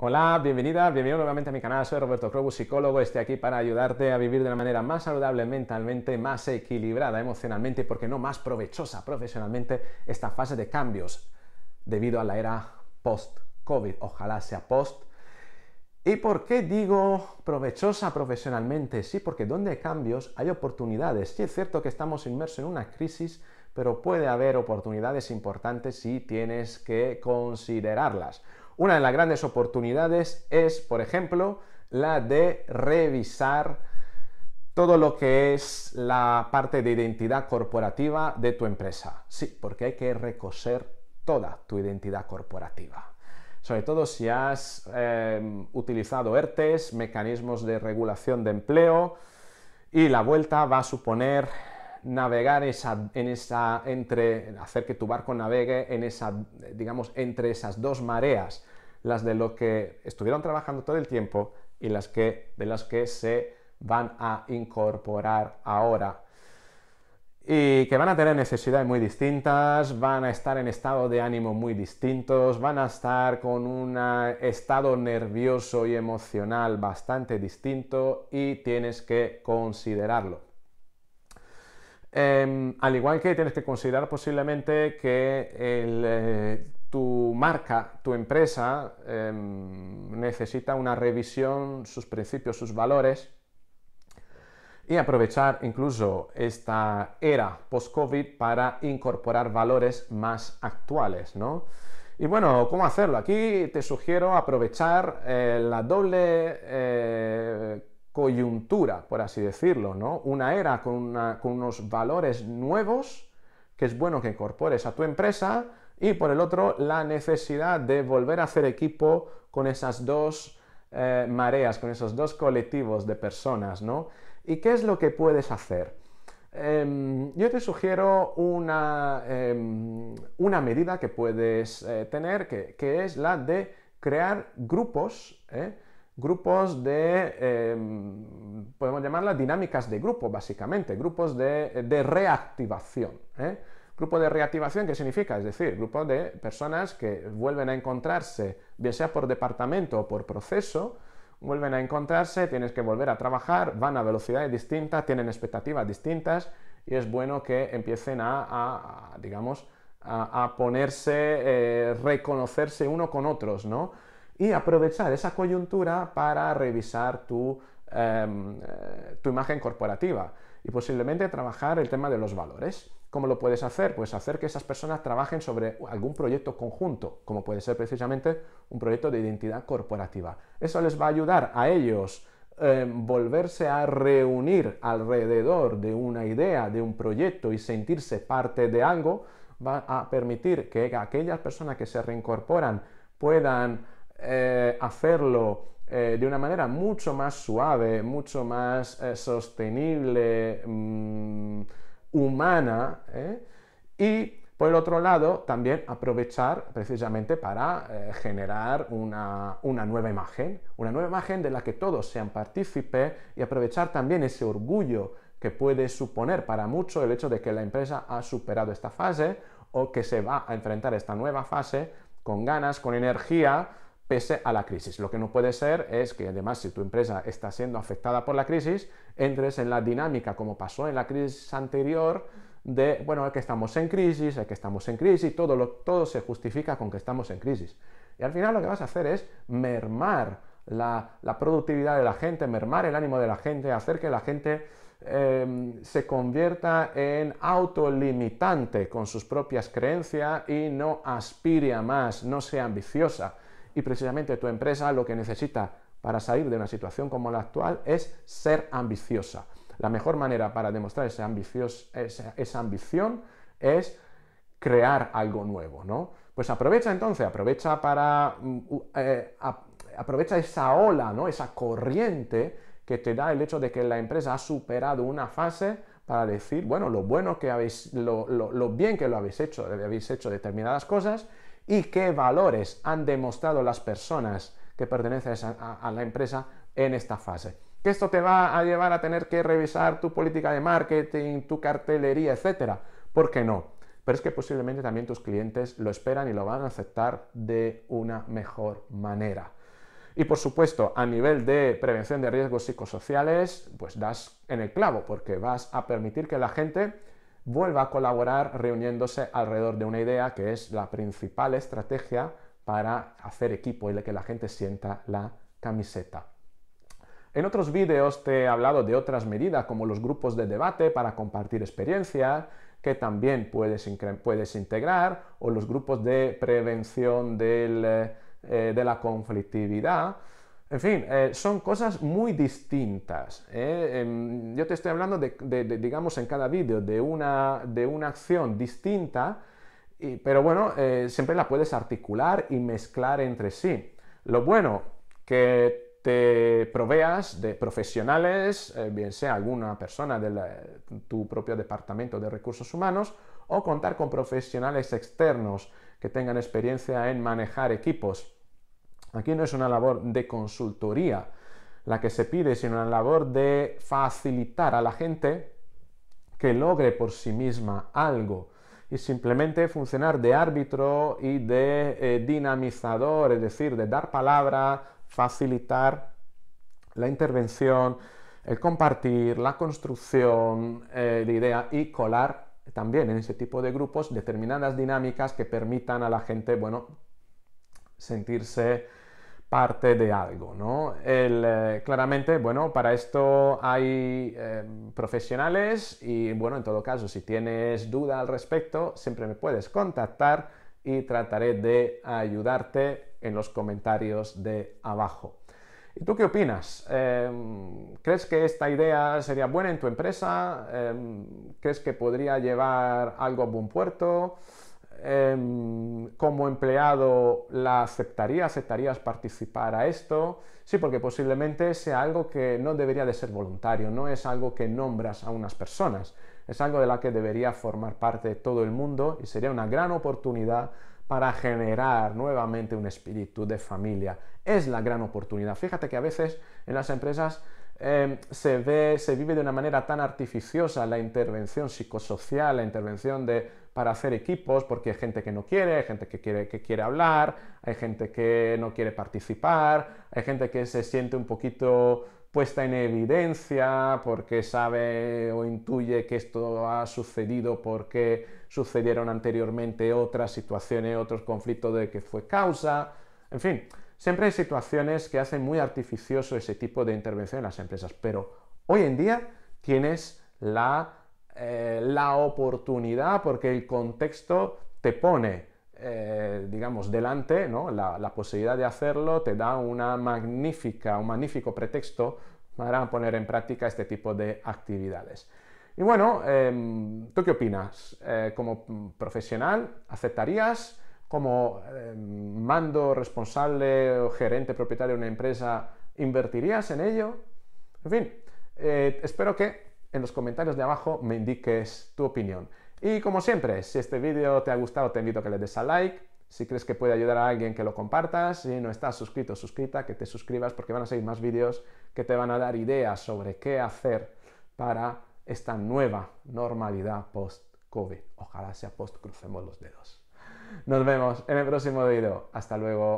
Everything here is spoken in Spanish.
Hola, bienvenida, bienvenido nuevamente a mi canal. Soy Roberto Crobus, psicólogo. Estoy aquí para ayudarte a vivir de una manera más saludable mentalmente, más equilibrada emocionalmente y, por no, más provechosa profesionalmente esta fase de cambios debido a la era post-COVID. Ojalá sea post. ¿Y por qué digo provechosa profesionalmente? Sí, porque donde hay cambios hay oportunidades. Sí, es cierto que estamos inmersos en una crisis, pero puede haber oportunidades importantes si tienes que considerarlas. Una de las grandes oportunidades es, por ejemplo, la de revisar todo lo que es la parte de identidad corporativa de tu empresa. Sí, porque hay que recoser toda tu identidad corporativa. Sobre todo si has em, utilizado ERTES, mecanismos de regulación de empleo, y la vuelta va a suponer navegar en esa, hacer que tu barco navegue en esa, digamos, entre esas dos mareas las de los que estuvieron trabajando todo el tiempo y las que, de las que se van a incorporar ahora y que van a tener necesidades muy distintas, van a estar en estado de ánimo muy distintos, van a estar con un estado nervioso y emocional bastante distinto y tienes que considerarlo. Em, al igual que tienes que considerar posiblemente que el, eh, tu marca, tu empresa em, necesita una revisión, sus principios, sus valores y aprovechar incluso esta era post-COVID para incorporar valores más actuales, ¿no? Y bueno, ¿cómo hacerlo? Aquí te sugiero aprovechar eh, la doble eh, coyuntura, por así decirlo, ¿no? Una era con, con unos valores nuevos que es bueno que incorpores a tu empresa, y por el otro, la necesidad de volver a hacer equipo con esas dos eh, mareas, con esos dos colectivos de personas, ¿no? ¿Y qué es lo que puedes hacer? Em, yo te sugiero una, em, medida que puedes eh, tener, que, es la de crear grupos, ¿eh? grupos de, em, podemos llamarlas dinámicas de grupo, básicamente, grupos de reactivación. Grupo de reactivación, ¿qué significa? Es decir, grupo de personas que vuelven a encontrarse, bien sea por departamento o por proceso, vuelven a encontrarse, tienes que volver a trabajar, van a velocidades distintas, tienen expectativas distintas y es bueno que empiecen a, digamos, a, ponerse, eh, reconocerse uno con otros, ¿no? Y aprovechar esa coyuntura para revisar tu, em, eh, tu imagen corporativa y posiblemente trabajar el tema de los valores. ¿Cómo lo puedes hacer? Pues hacer que esas personas trabajen sobre algún proyecto conjunto, como puede ser precisamente un proyecto de identidad corporativa. Eso les va a ayudar a ellos a eh, volverse a reunir alrededor de una idea, de un proyecto y sentirse parte de algo, va a permitir que aquellas personas que se reincorporan puedan eh, hacerlo eh, de una manera mucho más suave, mucho más sostenible. Mm, humana ¿eh? y por el otro lado también aprovechar precisamente para eh, generar una, nueva imagen, una nueva imagen de la que todos sean partícipes y aprovechar también ese orgullo que puede suponer para muchos el hecho de que la empresa ha superado esta fase o que se va a enfrentar esta nueva fase con ganas, con energía, pese a la crisis. Lo que no puede ser es que además si tu empresa está siendo afectada por la crisis, entres en la dinámica como pasó en la crisis anterior de, bueno, es que estamos en crisis, es que estamos en crisis, todo, todo se justifica con que estamos en crisis. Y al final lo que vas a hacer es mermar la, productividad de la gente, mermar el ánimo de la gente, hacer que la gente em, se convierta en autolimitante con sus propias creencias y no aspire a más, no sea ambiciosa y precisamente tu empresa lo que necesita para salir de una situación como la actual es ser ambiciosa. La mejor manera para demostrar esa, ambición es crear algo nuevo, ¿no? Pues aprovecha entonces, aprovecha para... Mm, eh, aprovecha esa ola, ¿no? Esa corriente que te da el hecho de que la empresa ha superado una fase para decir, bueno, lo bueno que lo bien que lo habéis hecho, habéis hecho determinadas cosas y qué valores han demostrado las personas que pertenecen a, la empresa en esta fase. Que esto te va a llevar a tener que revisar tu política de marketing, tu cartelería, etcétera. ¿Por qué no? Pero es que posiblemente también tus clientes lo esperan y lo van a aceptar de una mejor manera. Y por supuesto, a nivel de prevención de riesgos psicosociales, pues das en el clavo, porque vas a permitir que la gente vuelva a colaborar reuniéndose alrededor de una idea que es la principal estrategia para hacer equipo y que la gente sienta la camiseta. En otros vídeos te he hablado de otras medidas como los grupos de debate para compartir experiencias que también puedes, integrar o los grupos de prevención eh, de la conflictividad en fin, eh, son cosas muy distintas. ¿eh? Em, yo te estoy hablando de, digamos, en cada vídeo de una, de una acción distinta, pero bueno, eh, siempre la puedes articular y mezclar entre sí. Lo bueno, que te proveas de profesionales, bien sea alguna persona de tu propio departamento de recursos humanos, o contar con profesionales externos que tengan experiencia en manejar equipos Aquí no es una labor de consultoría la que se pide, sino una labor de facilitar a la gente que logre por sí misma algo y simplemente funcionar de árbitro y de eh, dinamizador, es decir, de dar palabra, facilitar la intervención, el compartir, la construcción eh, de idea y colar también en ese tipo de grupos determinadas dinámicas que permitan a la gente, bueno, sentirse parte de algo, ¿no? Eh, claramente, bueno, para esto hay eh, profesionales y, bueno, en todo caso, si tienes duda al respecto, siempre me puedes contactar y trataré de ayudarte en los comentarios de abajo. ¿Y tú qué opinas? Em, ¿Crees que esta idea sería buena en tu empresa? Em, ¿Crees que podría llevar algo a buen puerto? Em, como empleado la aceptaría, aceptarías participar a esto. Sí, porque posiblemente sea algo que no debería de ser voluntario, no es algo que nombras a unas personas, es algo de la que debería formar parte de todo el mundo y sería una gran oportunidad para generar nuevamente un espíritu de familia. Es la gran oportunidad. Fíjate que a veces en las empresas Em, se, ve, se vive de una manera tan artificiosa la intervención psicosocial, la intervención de, para hacer equipos, porque hay gente que no quiere, hay gente que quiere, que quiere hablar, hay gente que no quiere participar, hay gente que se siente un poquito puesta en evidencia porque sabe o intuye que esto ha sucedido porque sucedieron anteriormente otras situaciones, otros conflictos de que fue causa, en fin, Siempre hay situaciones que hacen muy artificioso ese tipo de intervención en las empresas, pero hoy en día tienes la, eh, oportunidad porque el contexto te pone, eh, digamos, delante ¿no? la, posibilidad de hacerlo, te da una magnífica, un magnífico pretexto para poner en práctica este tipo de actividades. Y bueno, em, ¿tú qué opinas? Eh, como profesional, ¿aceptarías? como em, mando, responsable o gerente propietario de una empresa, ¿invertirías en ello? En fin, eh, espero que en los comentarios de abajo me indiques tu opinión. Y como siempre, si este vídeo te ha gustado, te invito a que le des a like. Si crees que puede ayudar a alguien, que lo compartas. Si no estás suscrito suscrita, que te suscribas porque van a seguir más vídeos que te van a dar ideas sobre qué hacer para esta nueva normalidad post-COVID. Ojalá sea post, crucemos los dedos. Nos vemos en el próximo vídeo. Hasta luego.